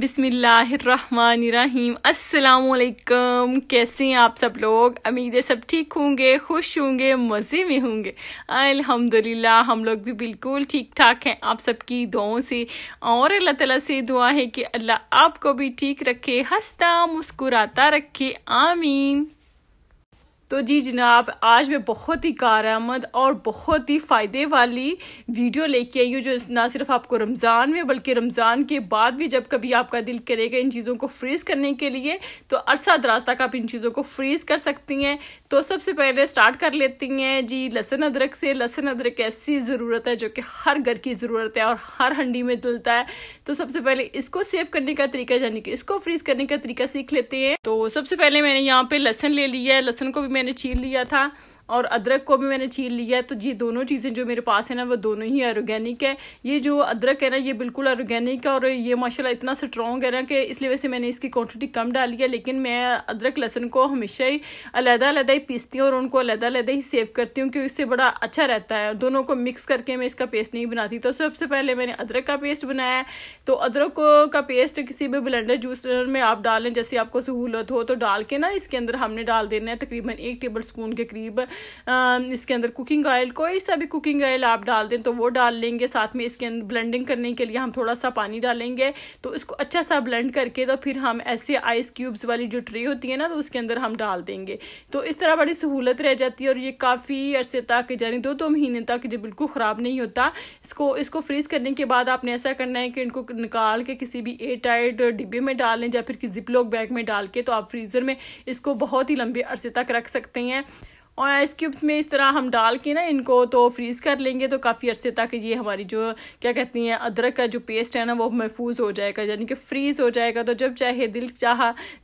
बिसमीम् अल्लाम कैसे हैं आप सब लोग अमीर सब ठीक होंगे खुश होंगे मज़े में होंगे अल्हम्दुलिल्लाह हम लोग भी बिल्कुल ठीक ठाक हैं आप सबकी दुआओं से और अल्लाह ताला से दुआ है कि अल्लाह आपको भी ठीक रखे हंसता मुस्कुराता रखे आमीन तो जी जनाब आज मैं बहुत ही आमद और बहुत ही फ़ायदे वाली वीडियो लेके आई हूँ जो ना सिर्फ आपको रमज़ान में बल्कि रमज़ान के बाद भी जब कभी आपका दिल करेगा इन चीज़ों को फ्रीज़ करने के लिए तो अरसा दराज तक आप इन चीज़ों को फ्रीज़ कर सकती हैं तो सबसे पहले स्टार्ट कर लेती हैं जी लहसन अदरक से लहसन अदरक ऐसी ज़रूरत है जो कि हर घर की ज़रूरत है और हर हंडी में तुलता है तो सबसे पहले इसको सेव करने का तरीका यानी कि इसको फ्रीज़ करने का तरीका सीख लेते हैं तो सबसे पहले मैंने यहाँ पे लहसन ले लिया है लहसन को भी मैंने छीन लिया था और अदरक को भी मैंने छील लिया है तो ये दोनों चीज़ें जो मेरे पास है ना वो दोनों ही ऑर्गेनिक है ये जो अदरक है ना ये बिल्कुल ऑर्गेनिक है और ये माशाल्लाह इतना स्ट्रॉन्ग है ना कि इसलिए वैसे मैंने इसकी क्वांटिटी कम डाली है लेकिन मैं अदरक लहसन को हमेशा ही अलहदा अलहदा ही पीसती हूँ और उनको अलहदा अलहदा ही सेव करती हूँ क्योंकि इससे बड़ा अच्छा रहता है दोनों को मिक्स करके मैं इसका पेस्ट नहीं बनाती तो सबसे पहले मैंने अदरक का पेस्ट बनाया है तो अदरक का पेस्ट किसी भी ब्लेंडर जूस में आप डालें जैसे आपको सहूलत हो तो डाल के ना इसके अंदर हमने डाल देना है तकरीबन एक टेबल स्पून के करीब इसके अंदर कुकिंग ऑयल कोई सा भी कुकिंग ऑयल आप डाल दें तो वो डाल लेंगे साथ में इसके अंदर ब्लेंडिंग करने के लिए हम थोड़ा सा पानी डालेंगे तो इसको अच्छा सा ब्लेंड करके तो फिर हम ऐसे आइस क्यूब्स वाली जो ट्रे होती है ना तो उसके अंदर हम डाल देंगे तो इस तरह बड़ी सहूलत रह जाती है और ये काफ़ी अरसे तक यानी दो दो महीने तक ये बिल्कुल ख़राब नहीं होता इसको इसको फ्रीज़ करने के बाद आपने ऐसा करना है कि इनको निकाल के किसी भी एयर टाइट डिब्बे में डाल लें या फिर किसी जिपलॉक बैग में डाल के तो आप फ्रीज़र में इसको बहुत ही लंबे अरसे तक रख सकते हैं और आइस क्यूब्स में इस तरह हम डाल के ना इनको तो फ्रीज़ कर लेंगे तो काफ़ी अर्से तक ये हमारी जो क्या कहती हैं अदरक का जो पेस्ट है ना वो महफूज हो जाएगा यानी कि फ्रीज़ हो जाएगा तो जब चाहे दिल चाह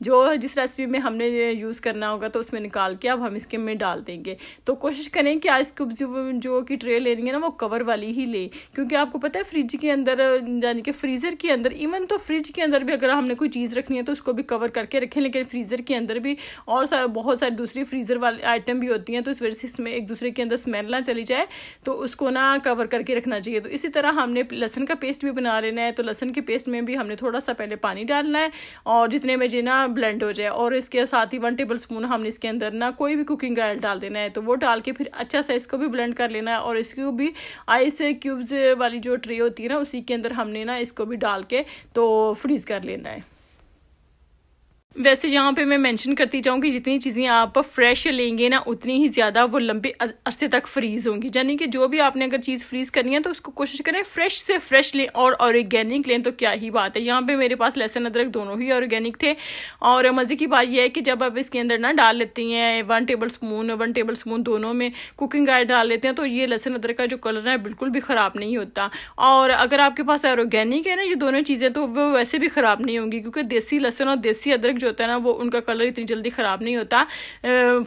जो जिस रेसिपी में हमने यूज़ करना होगा तो उसमें निकाल के अब हम इसके में डाल देंगे तो कोशिश करें कि आइस क्यूब्स जो, जो कि ट्रे ले रही है ना वो कवर वाली ही लें क्योंकि आपको पता है फ्रिज के अंदर यानी कि फ्रीज़र के अंदर इवन तो फ्रिज के अंदर भी अगर हमने कोई चीज़ रखनी है तो उसको भी कवर करके रखें लेकिन फ्रीज़र के अंदर भी और सारे बहुत सारी दूसरी फ्रीज़र वाले आइटम भी होते होती हैं तो इस वजह से इसमें एक दूसरे के अंदर स्मेल ना चली जाए तो उसको ना कवर करके रखना चाहिए तो इसी तरह हमने लहसन का पेस्ट भी बना लेना है तो लहसन के पेस्ट में भी हमने थोड़ा सा पहले पानी डालना है और जितने में जी ना ब्लेंड हो जाए और इसके साथ ही वन टेबल स्पून हमने इसके अंदर ना कोई भी कुकिंग ऑयल डाल देना है तो वो डाल के फिर अच्छा सा इसको भी ब्लेंड कर लेना है और इसको भी आइस क्यूब्स वाली जो ट्रे होती है ना उसी के अंदर हमने ना इसको भी डाल के तो फ्रीज़ कर लेना है वैसे यहाँ पे मैं मेंशन करती जाऊँ कि जितनी चीज़ें आप फ्रेश लेंगे ना उतनी ही ज़्यादा वो लंबे अरसे तक फ्रीज़ होंगी यानी कि जो भी आपने अगर चीज़ फ्रीज़ करनी है तो उसको कोशिश करें फ्रेश से फ्रेश लें और ऑर्गेनिक लें तो क्या ही बात है यहाँ पे मेरे पास लहसन अदरक दोनों ही ऑर्गेनिक थे और मज़े की बात यह है कि जब आप इसके अंदर ना डाल लेती हैं one tablespoon one tablespoon दोनों में कुकिंग ऑयल डाल लेते हैं तो ये लहसुन अदरक का जो कलर है बिल्कुल भी ख़राब नहीं होता और अगर आपके पास ऑर्गेनिक है ना ये दोनों चीज़ें तो वो वैसे भी ख़राब नहीं होंगी क्योंकि देसी लहसन और देसी अदरक जो होता है ना वो उनका कलर इतनी जल्दी ख़राब नहीं होता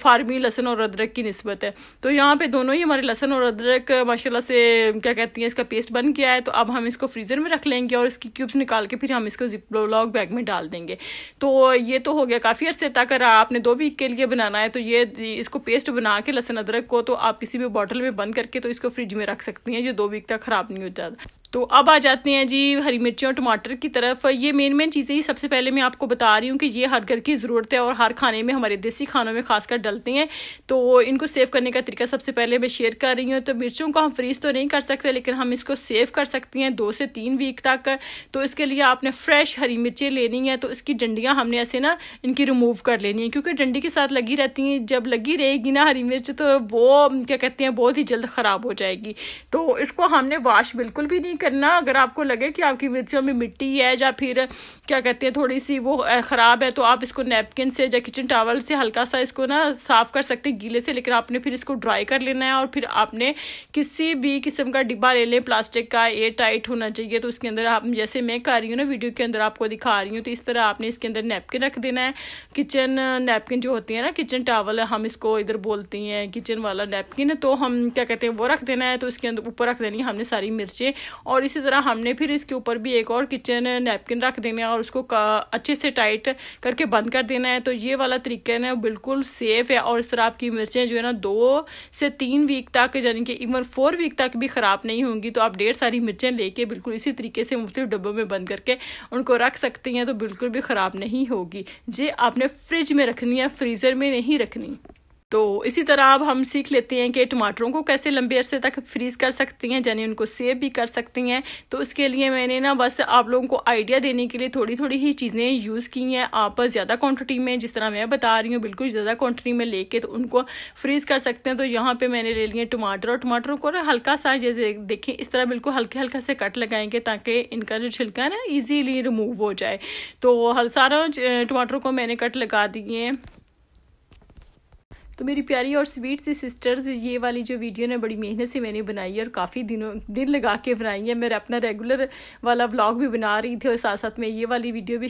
फार्मी लहसन और अदरक की नस्बत है तो यहाँ पे दोनों ही हमारे लहसन और अदरक माशाल्लाह से क्या कहती हैं इसका पेस्ट बन गया है तो अब हम इसको फ्रीज़र में रख लेंगे और इसकी क्यूब्स निकाल के फिर हम इसको जिप्लो लॉक बैग में डाल देंगे तो ये तो हो गया काफ़ी अर्से तक अगर आपने दो वीक के लिए बनाना है तो ये इसको पेस्ट बना के लहसन अदरक को तो आप किसी भी बॉटल में बंद करके तो इसको फ्रिज में रख सकती हैं जो दो वीक तक ख़राब नहीं हो जाता तो अब आ जाते हैं जी हरी मिर्ची और टमाटर की तरफ ये मेन मेन चीज़ें ही सबसे पहले मैं आपको बता रही हूँ कि ये हर घर की ज़रूरत है और हर खाने में हमारे देसी खानों में खासकर डलते हैं तो इनको सेव करने का तरीका सबसे पहले मैं शेयर कर रही हूँ तो मिर्चों को हम फ्रीज तो नहीं कर सकते लेकिन हम इसको सेव कर सकते हैं दो से तीन वीक तक तो इसके लिए आपने फ्रेश हरी मिर्चें लेनी है तो इसकी डंडियाँ हमने ऐसे ना इनकी रिमूव कर लेनी है क्योंकि डंडी के साथ लगी रहती हैं जब लगी रहेगी ना हरी मिर्च तो वो क्या कहते हैं बहुत ही जल्द ख़राब हो जाएगी तो इसको हमने वाश बिल्कुल भी नहीं करना अगर आपको लगे कि आपकी मिर्चों में मिट्टी है या फिर क्या कहते हैं थोड़ी सी वो ख़राब है तो आप इसको नैपकिन से या किचन टावल से हल्का सा इसको ना साफ़ कर सकते हैं गीले से लेकिन आपने फिर इसको ड्राई कर लेना है और फिर आपने किसी भी किस्म का डिब्बा ले लें प्लास्टिक का एयर टाइट होना चाहिए तो उसके अंदर आप जैसे मैं कर रही हूँ ना वीडियो के अंदर आपको दिखा रही हूँ तो इस तरह आपने इसके अंदर नैपकिन रख देना है किचन नैपकिन जो होती है ना किचन टावल हम इसको इधर बोलते हैं किचन वाला नैपकिन तो हम क्या कहते हैं वो रख देना है तो इसके अंदर ऊपर रख देनी है हमने सारी मिर्चें और इसी तरह हमने फिर इसके ऊपर भी एक और किचन नैपकिन रख देना है और उसको अच्छे से टाइट करके बंद कर देना है तो ये वाला तरीका ना बिल्कुल सेफ़ है और इस तरह आपकी मिर्चें जो है ना दो से तीन वीक तक यानी कि इवन फोर वीक तक भी ख़राब नहीं होंगी तो आप ढेर सारी मिर्चें लेके बिल्कुल इसी तरीके से मुख्तु डब्बों में बंद करके उनको रख सकती हैं तो बिल्कुल भी ख़राब नहीं होगी जे आपने फ्रिज में रखनी है फ्रीज़र में नहीं रखनी तो इसी तरह अब हम सीख लेते हैं कि टमाटरों को कैसे लंबे अरसे तक फ्रीज़ कर सकती हैं यानी उनको सेव भी कर सकती हैं तो इसके लिए मैंने ना बस आप लोगों को आइडिया देने के लिए थोड़ी थोड़ी ही चीज़ें यूज़ की हैं आप ज़्यादा क्वांटिटी में जिस तरह मैं बता रही हूँ बिल्कुल ज़्यादा क्वान्टिटी में लेके तो उनको फ्रीज़ कर सकते हैं तो यहाँ पर मैंने ले लिए टमाटर और टमाटरों को ना हल्का सा जैसे देखें इस तरह बिल्कुल हल्के हल्का से कट लगाएंगे ताकि इनका जो छिलका ना ईजीली रिमूव हो जाए तो हल सारा टमाटरों को मैंने कट लगा दिए तो मेरी प्यारी और स्वीट सी सिस्टर्स ये वाली जो वीडियो ने बड़ी मेहनत से मैंने बनाई है और काफ़ी दिनों दिन लगा के बनाई है मेरा अपना रेगुलर वाला ब्लॉग भी बना रही थी और साथ साथ में ये वाली वीडियो भी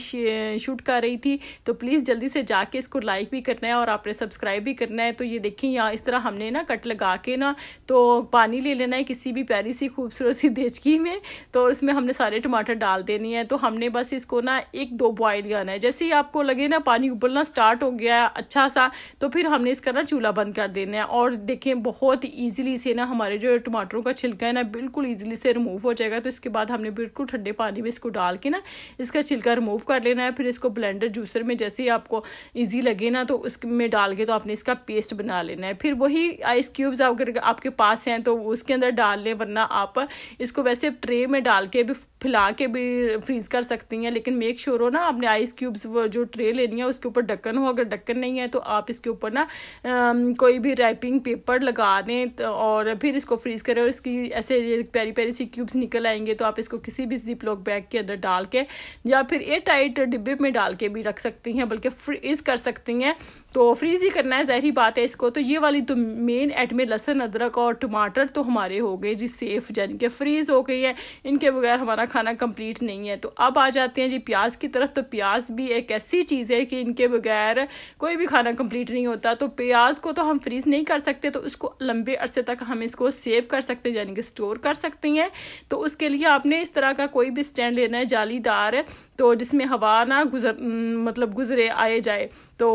शूट कर रही थी तो प्लीज़ जल्दी से जाके इसको लाइक भी करना है और आपने सब्सक्राइब भी करना है तो ये देखें यहाँ इस तरह हमने ना कट लगा के ना तो पानी ले लेना है किसी भी प्यारी सी खूबसूरत सी देचकी में तो इसमें हमने सारे टमाटर डाल देने हैं तो हमने बस इसको ना एक दो बॉयल करना है जैसे ही आपको लगे ना पानी उबलना स्टार्ट हो गया अच्छा सा तो फिर हमने इसका ना ना चूल्हा बंद कर देना है और देखें बहुत ईजिली से ना हमारे जो टमाटरों का छिलका है ना बिल्कुल ईजिली से रिमूव हो जाएगा तो इसके बाद हमने बिल्कुल ठंडे पानी में इसको डाल के ना इसका छिलका रिमूव कर लेना है फिर इसको ब्लेंडर जूसर में जैसे ही आपको ईजी लगे ना तो उसमें डाल के तो आपने इसका पेस्ट बना लेना है फिर वही आइस क्यूब्स अगर आपके पास हैं तो उसके अंदर डाल लें वरना आप इसको वैसे ट्रे में डाल के भी फैला के भी फ्रीज़ कर सकती हैं लेकिन मेक श्योर sure हो ना आपने आइस क्यूब्स जो ट्रे लेनी है उसके ऊपर ढक्कन हो अगर ढक्कन नहीं है तो आप इसके ऊपर ना कोई भी रैपिंग पेपर लगा दें तो और फिर इसको फ्रीज़ करें और इसकी ऐसे प्यारी प्यारी सी क्यूब्स निकल आएंगे तो आप इसको किसी भी जिप लॉक बैग के अंदर डाल के या फिर एयर टाइट डिब्बे में डाल के भी रख सकती हैं बल्कि फ्रीज़ कर सकती हैं तो फ्रीज ही करना है जहरी बात है इसको तो ये वाली तो मेन एट में लहसन अदरक और टमाटर तो हमारे हो गए जी सेफ यानी कि फ्रीज़ हो गई है इनके बगैर हमारा खाना कंप्लीट नहीं है तो अब आ जाते हैं जी प्याज की तरफ तो प्याज भी एक ऐसी चीज़ है कि इनके बगैर कोई भी खाना कंप्लीट नहीं होता तो प्याज को तो हम फ्रीज़ नहीं कर सकते तो उसको लंबे अरसे तक हम इसको सेव कर सकते हैं यानी कि स्टोर कर सकते हैं तो उसके लिए आपने इस तरह का कोई भी स्टैंड लेना है जालीदार तो जिसमें हवा ना गुजर मतलब गुजरे आए जाए तो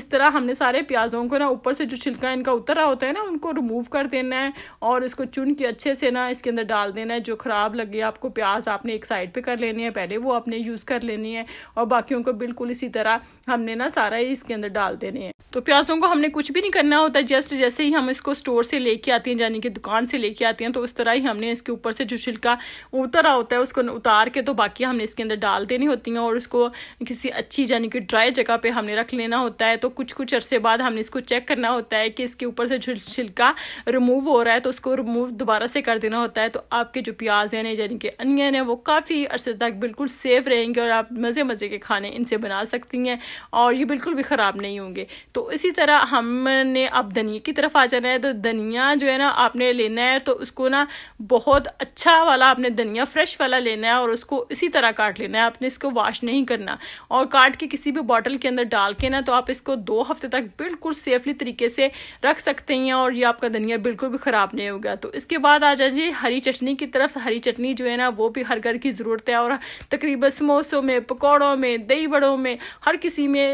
इस तरह हमने सारे प्याज़ों को ना ऊपर से जो छिलका इनका उतर रहा होता है ना उनको रिमूव कर देना है और इसको चुन के अच्छे से ना इसके अंदर डाल देना है जो ख़राब लगे आपको प्याज आपने एक साइड पे कर लेनी है पहले वो आपने यूज़ कर लेनी है और बाकियों को बिल्कुल इसी तरह हमने ना सारा ही इसके अंदर डाल देने हैं तो प्याजों को हमने कुछ भी नहीं करना होता जस्ट जैसे ही हम इसको स्टोर से लेके आते हैं यानी कि दुकान से लेके आते हैं तो उस तरह ही हमने इसके ऊपर से जो छिलका उतर रहा होता है उसको उतार के तो बाकी हमने इसके अंदर डाल देना लेनी होती हैं और उसको किसी अच्छी यानी कि ड्राई जगह पे हमने रख लेना होता है तो कुछ कुछ अरसे बाद हमने इसको चेक करना होता है कि इसके ऊपर से छिलका रिमूव हो रहा है तो उसको रिमूव दोबारा से कर देना होता है तो आपके जो प्याज हैं यानी कि अनियन है वो काफ़ी अरसे तक बिल्कुल सेफ रहेंगे और आप मज़े मज़े के खाने इनसे बना सकती हैं और ये बिल्कुल भी ख़राब नहीं होंगे तो इसी तरह हमने अब धनिया की तरफ आ जाना है तो धनिया जो है ना आपने लेना है तो उसको ना बहुत अच्छा वाला आपने धनिया फ्रेश वाला लेना है और उसको इसी तरह काट लेना है आप आपने इसको वॉश नहीं करना और काट के किसी भी बॉटल के अंदर डाल के ना तो आप इसको दो हफ्ते तक बिल्कुल सेफली तरीके से रख सकते हैं और ये आपका धनिया बिल्कुल भी ख़राब नहीं होगा तो इसके बाद आ जाइए हरी चटनी की तरफ हरी चटनी जो है ना वो भी हर घर की ज़रूरत है और तकरीबन समोसों में पकौड़ों में दही बड़ों में हर किसी में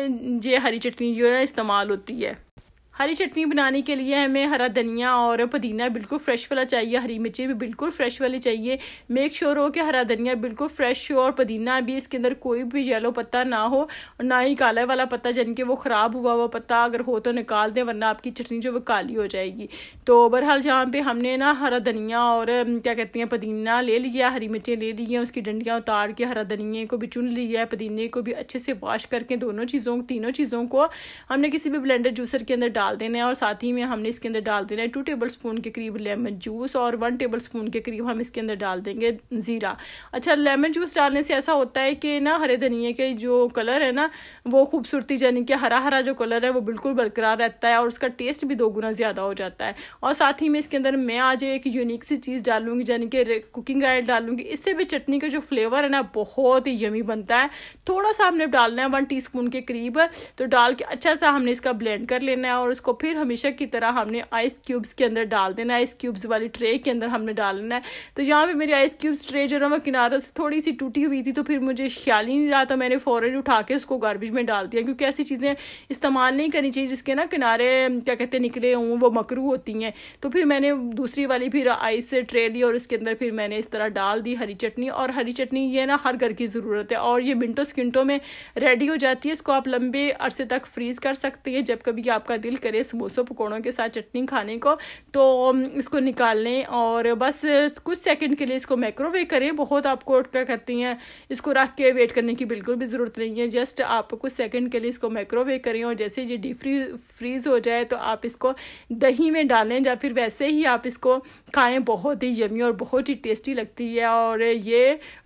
ये हरी चटनी जो है ना इस्तेमाल होती है हरी चटनी बनाने के लिए हमें हरा धनिया और पुदीना बिल्कुल फ्रेश वाला चाहिए हरी मिर्ची भी बिल्कुल फ्रेश वाली चाहिए मेक श्योर हो कि हरा धनिया बिल्कुल फ्रेश हो और पुदीना भी इसके अंदर कोई भी येलो पत्ता ना हो और ना ही काला वाला पत्ता जन के वो ख़राब हुआ हुआ पत्ता अगर हो तो निकाल दें वरना आपकी चटनी जो वो काली हो जाएगी तो बहरहाल जहाँ पर हमने ना हरा धनिया और क्या कहते हैं पुदीना ले लिया हरी मिर्चें ले ली हैं उसकी डंडियाँ उतार के हरा धनिए को भी चुन लिया है पुदीने को भी अच्छे से वॉश करके दोनों चीज़ों तीनों चीज़ों को हमने किसी भी ब्लेंडर जूसर के अंदर डाल डाल देना है और साथ ही में हमने इसके अंदर डाल देना है टू टेबल स्पून के करीब लेमन जूस और वन टेबल स्पून के करीब हम इसके अंदर डाल देंगे ज़ीरा अच्छा लेमन जूस डालने से ऐसा होता है कि ना हरे धनिए के जो कलर है ना वो खूबसूरती यानी कि हरा हरा जो कलर है वो बिल्कुल बरकरार रहता है और उसका टेस्ट भी दो गुना ज़्यादा हो जाता है और साथ ही में इसके अंदर मैं आज एक यूनिक सी चीज़ डालूंगी यानी कि कुकिंग ऑयल डालूंगी इससे भी चटनी का जो फ्लेवर है ना बहुत ही यमी बनता है थोड़ा सा हमने डालना है वन टी के करीब तो डाल के अच्छा सा हमने इसका ब्लेंड कर लेना है और उसको फिर हमेशा की तरह हमने आइस क्यूब्स के अंदर डाल देना है आइस क्यूब्स वाली ट्रे के अंदर हमने डालना है तो यहाँ पे मेरी आइस क्यूब्स ट्रे जो है वो किनारों से थोड़ी सी टूटी हुई थी तो फिर मुझे ख्याल ही नहीं रहा था मैंने फ़ौरन उठा के उसको गार्बेज में डाल दिया क्योंकि ऐसी चीज़ें इस्तेमाल नहीं करनी चाहिए जिसके ना किनारे क्या कहते निकले हों वो मकरू होती हैं तो फिर मैंने दूसरी वाली फिर आइस ट्रे ली और उसके अंदर फिर मैंने इस तरह डाल दी हरी चटनी और हरी चटनी ये ना हर घर की ज़रूरत है और ये मिनटों स्किंटों में रेडी हो जाती है इसको आप लंबे अरसे तक फ्रीज़ कर सकते हैं जब कभी आपका दिल करें समोसों पकौड़ों के साथ चटनी खाने को तो इसको निकाल लें और बस कुछ सेकंड के लिए इसको माइक्रोवेव करें बहुत आपको क्या करती हैं इसको रख के वेट करने की बिल्कुल भी ज़रूरत नहीं है जस्ट आप कुछ सेकंड के लिए इसको माइक्रोवेव करें और जैसे ये डीप फ्रीज़ हो जाए तो आप इसको दही में डालें या फिर वैसे ही आप इसको खाएँ बहुत ही यमी और बहुत ही टेस्टी लगती है और ये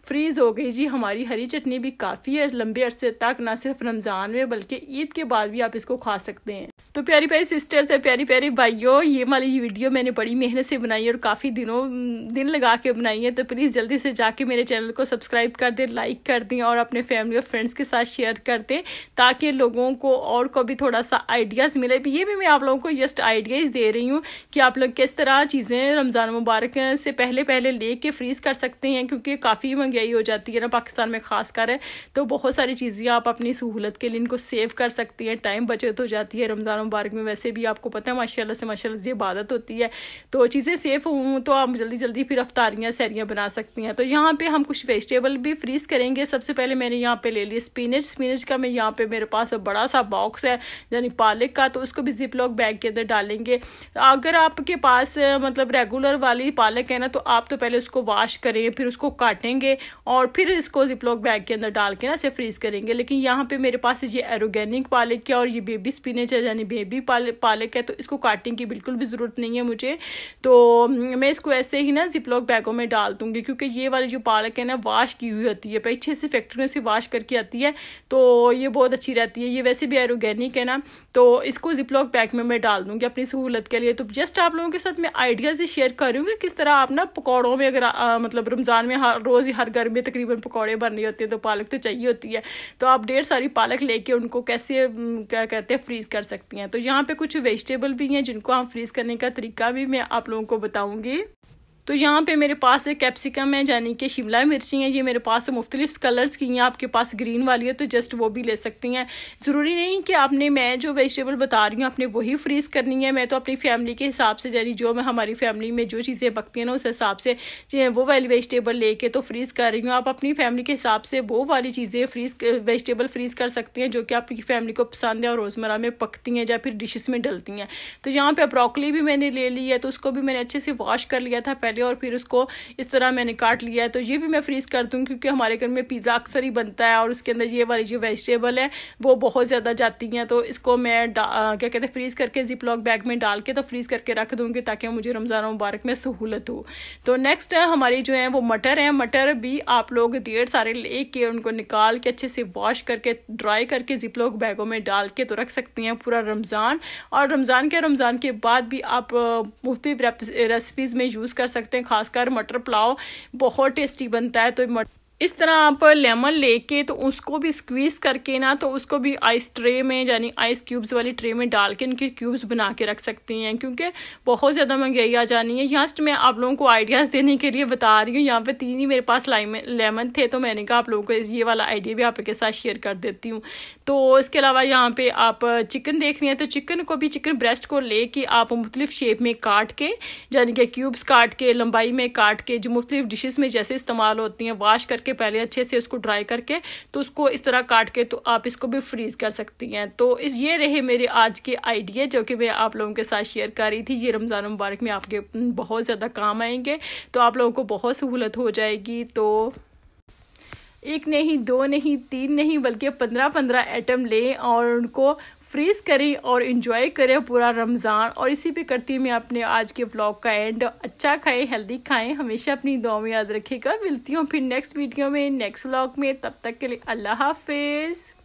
फ्रीज़ हो गई जी हमारी हरी चटनी भी काफ़ी है लंबे अरसे तक ना सिर्फ रमज़ान में बल्कि ईद के बाद भी आप इसको खा सकते हैं तो प्यारी प्यारी सिस्टर्स है प्यारी प्यारी भाइयों ये वाली वीडियो मैंने बड़ी मेहनत से बनाई है और काफ़ी दिनों दिन लगा के बनाई है तो प्लीज़ जल्दी से जाके मेरे चैनल को सब्सक्राइब कर दें लाइक कर दें और अपने फैमिली और फ्रेंड्स के साथ शेयर कर दें ताकि लोगों को और को भी थोड़ा सा आइडियाज़ मिले ये भी मैं आप लोगों को जस्ट आइडियाज़ दे रही हूँ कि आप लोग किस तरह चीज़ें रमज़ान मुबारक से पहले पहले ले के फ्रीज़ कर सकते हैं क्योंकि काफ़ी महंगाई हो जाती है ना पाकिस्तान में ख़ास कर तो बहुत सारी चीज़ें आप अपनी सहूलत के लिए इनको सेव कर सकती हैं टाइम बचत हो जाती है रमज़ान मुबारक में वैसे भी आपको पता है माशाल्लाह से माशाल्लाह से इबादत होती है तो चीज़ें सेफ हों तो आप जल्दी जल्दी फिर अफ्तारियाँ सैरियाँ बना सकती हैं तो यहाँ पर हम कुछ वेजिटेबल भी फ्रीज़ करेंगे सबसे पहले मैंने यहाँ पर ले लिया स्पिनच स्पिनच का मैं यहाँ पर मेरे पास बड़ा सा बॉक्स है यानी पालक का तो उसको भी जिप लॉक बैग के अंदर डालेंगे अगर आपके पास मतलब रेगुलर वाली पालक है ना तो आप तो पहले उसको वाश करें फिर उसको काटेंगे और फिर इसको जिप लॉक बैग के अंदर डाल के ना इसे फ्रीज़ करेंगे लेकिन यहाँ पे मेरे पास ये एरोगेनिक पालक है और ये बेबी स्पिनच है यानी ये भी पालक है तो इसको काटने की बिल्कुल भी ज़रूरत नहीं है मुझे तो मैं इसको ऐसे ही ना जिपलॉक बैगों में डाल दूँगी क्योंकि ये वाली जो पालक है ना वाश की हुई होती है पीछे से फैक्ट्री से वाश करके आती है तो ये बहुत अच्छी रहती है ये वैसे भी एरोगेनिक है ना तो इसको जिपलॉक बैग में मैं डाल दूँगी अपनी सहूलत के लिए तो जस्ट आप लोगों के साथ मैं आइडियाज ही शेयर करूँगी किस तरह आप ना पकौड़ों में अगर मतलब रमज़ान में हर रोज़ ही हर घर में तकरीबन पकौड़े बन रही होते हैं तो पालक तो चाहिए होती है तो आप ढेर सारी पालक लेके उनको कैसे क्या कहते हैं फ्रीज़ कर सकती हैं हैं तो यहाँ पे कुछ वेजिटेबल भी हैं जिनको हम फ्रीज़ करने का तरीका भी मैं आप लोगों को बताऊंगी तो यहाँ पे मेरे पास है कैप्सिकम है यानी कि शिमला मिर्ची हैं ये मेरे पास मुख्तलिफ कलर्स की हैं आपके पास ग्रीन वाली है तो जस्ट वो भी ले सकती हैं ज़रूरी नहीं कि आपने मैं जो वेजिटेबल बता रही हूँ आपने वही फ्रीज़ करनी है मैं तो अपनी फैमिली के हिसाब से यानी जो मैं हमारी फैमिली में जो चीज़ें पकती हैं ना उस हिसाब से वो वाली वेजिटेबल लेके तो फ्रीज़ कर रही हूँ आप अपनी फैमिली के हिसाब से वो वाली चीज़ें फ्रीज वेजिटेबल फ्रीज़ कर सकती हैं जो कि आपकी फैमिली को पसंद है और रोज़मर्रा में पकती हैं या फिर डिशेज़ में डलती हैं तो यहाँ पर ब्रोकली भी मैंने ले ली है तो उसको भी मैंने अच्छे से वॉश कर लिया था पहले और फिर उसको इस तरह मैंने काट लिया है तो ये भी मैं फ्रीज़ कर दूँ क्योंकि हमारे घर में पिज़्ज़ा अक्सर ही बनता है और उसके अंदर ये वाली जो वेजिटेबल है वो बहुत ज़्यादा जाती हैं तो इसको मैं क्या कहते हैं फ्रीज़ करके जिप लॉक बैग में डाल के तो फ्रीज़ करके रख दूँगी ताकि मुझे रमज़ान मुबारक में सहूलत हो तो नेक्स्ट हमारी जो है वो मटर है मटर भी आप लोग डेढ़ सारे ले के उनको निकाल के अच्छे से वॉश करके ड्राई करके जिप लॉक बैगों में डाल के तो रख सकती हैं पूरा रमज़ान और रमज़ान के रमज़ान के बाद भी आप मुफ्ती रेसिपीज़ में यूज़ कर सकते सकते हैं खासकर मटर पुलाव बहुत टेस्टी बनता है तो मटर इस तरह आप लेमन लेके तो उसको भी स्क्वीज़ करके ना तो उसको भी आइस ट्रे में यानी आइस क्यूब्स वाली ट्रे में डाल के इनके क्यूब्स बना के रख सकती हैं क्योंकि बहुत ज़्यादा महंगाई आ जानी है यहाँ मैं आप लोगों को आइडियाज़ देने के लिए बता रही हूँ यहाँ पे तीन ही मेरे पास लेमन थे तो मैंने कहा आप लोगों को ये वाला आइडिया भी आपके साथ शेयर कर देती हूँ तो इसके अलावा यहाँ पर आप चिकन देख रहे हैं तो चिकन को भी चिकन ब्रेस्ट को ले आप मुख्तलिफ शेप में काट के यानी कि क्यूब्स काट के लंबाई में काट के जो मुख्तलिफ डिशेज़ में जैसे इस्तेमाल होती हैं वाश करके के पहले अच्छे से उसको ड्राई करके तो उसको इस तरह काट के तो आप इसको भी फ्रीज़ कर सकती हैं तो इस ये रहे मेरे आज के आइडिया जो कि मैं आप लोगों के साथ शेयर कर रही थी ये रमज़ान मुबारक में आपके बहुत ज़्यादा काम आएंगे तो आप लोगों को बहुत सहूलत हो जाएगी तो एक नहीं दो नहीं तीन नहीं बल्कि पंद्रह पंद्रह एटम लें और उनको फ्रीज़ करें और इन्जॉय करें पूरा रमज़ान और इसी पे करती हूँ मैं अपने आज के व्लॉग का एंड अच्छा खाएं हेल्दी खाएं हमेशा अपनी दुआ में याद रखेगा मिलती हूँ फिर नेक्स्ट वीडियो में नेक्स्ट व्लॉग में तब तक के लिए अल्लाह हाफिज़